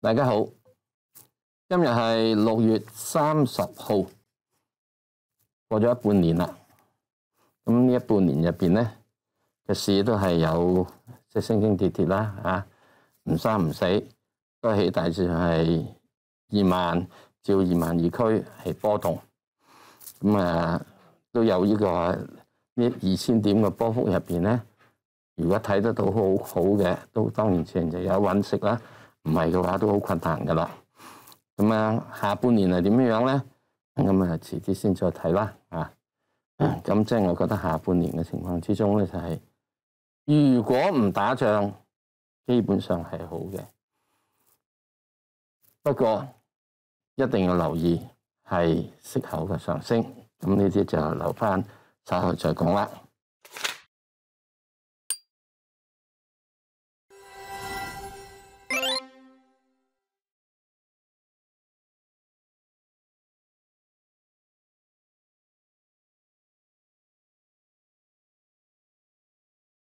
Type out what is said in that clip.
大家好，今日系六月三十号，过咗一半年啦。咁呢一半年入边咧嘅市都系有即系升升跌跌啦，啊唔生唔死，都起大致系二万，照二万二区系波动。咁啊，都有呢个呢二千点嘅波幅入边咧，如果睇得到好好嘅，都当然自然就有揾食啦。唔係嘅話都好困難噶啦。咁啊，下半年点點樣咧？咁啊，遲啲先再睇啦。啊，咁即係我覺得下半年嘅情況之中咧，就係如果唔打仗，基本上係好嘅。不過一定要留意係息口嘅上升。咁呢啲就留翻稍後再講啦。